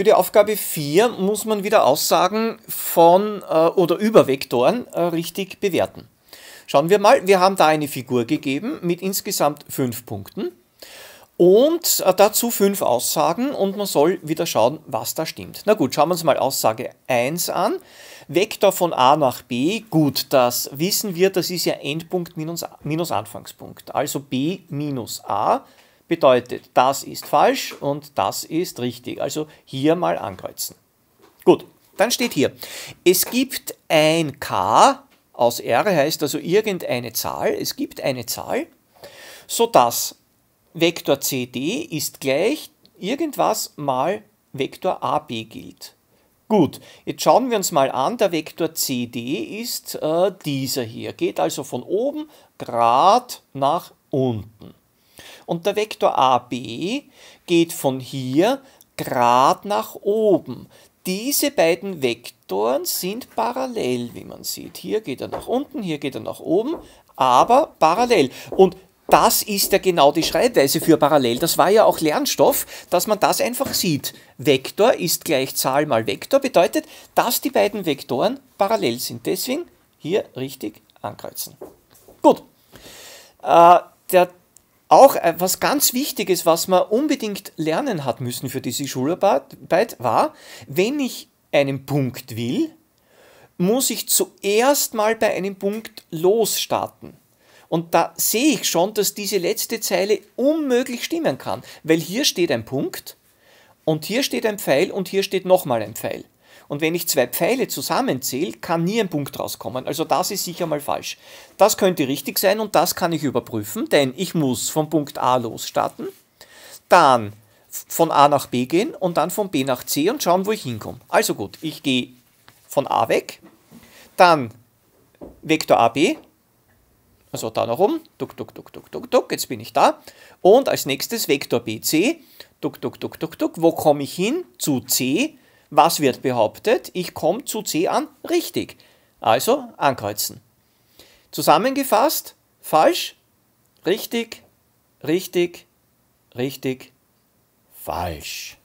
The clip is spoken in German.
Für die Aufgabe 4 muss man wieder Aussagen von äh, oder über Vektoren äh, richtig bewerten. Schauen wir mal, wir haben da eine Figur gegeben mit insgesamt 5 Punkten und äh, dazu 5 Aussagen und man soll wieder schauen, was da stimmt. Na gut, schauen wir uns mal Aussage 1 an. Vektor von a nach b, gut, das wissen wir, das ist ja Endpunkt minus, minus Anfangspunkt. Also b minus a bedeutet, das ist falsch und das ist richtig. Also hier mal ankreuzen. Gut, dann steht hier, es gibt ein k aus r heißt also irgendeine Zahl, es gibt eine Zahl, sodass Vektor cd ist gleich irgendwas mal Vektor ab gilt. Gut, jetzt schauen wir uns mal an, der Vektor CD ist äh, dieser hier, geht also von oben gerade nach unten. Und der Vektor AB geht von hier gerade nach oben. Diese beiden Vektoren sind parallel, wie man sieht. Hier geht er nach unten, hier geht er nach oben, aber parallel. Und das ist ja genau die Schreibweise für parallel. Das war ja auch Lernstoff, dass man das einfach sieht. Vektor ist gleich Zahl mal Vektor, bedeutet, dass die beiden Vektoren parallel sind. Deswegen hier richtig ankreuzen. Gut. Äh, der auch äh, was ganz Wichtiges, was man unbedingt lernen hat müssen für diese Schularbeit, war, wenn ich einen Punkt will, muss ich zuerst mal bei einem Punkt losstarten. Und da sehe ich schon, dass diese letzte Zeile unmöglich stimmen kann, weil hier steht ein Punkt und hier steht ein Pfeil und hier steht nochmal ein Pfeil. Und wenn ich zwei Pfeile zusammenzähle, kann nie ein Punkt rauskommen. Also das ist sicher mal falsch. Das könnte richtig sein und das kann ich überprüfen, denn ich muss von Punkt A losstarten, dann von A nach B gehen und dann von B nach C und schauen, wo ich hinkomme. Also gut, ich gehe von A weg, dann Vektor AB, also da nach oben, duck, duck, duck, duck, duck, duck, jetzt bin ich da. Und als nächstes Vektor BC, duck, duck, duck, duck, duck, wo komme ich hin? Zu C, was wird behauptet? Ich komme zu C an. Richtig. Also ankreuzen. Zusammengefasst, falsch, richtig, richtig, richtig, falsch.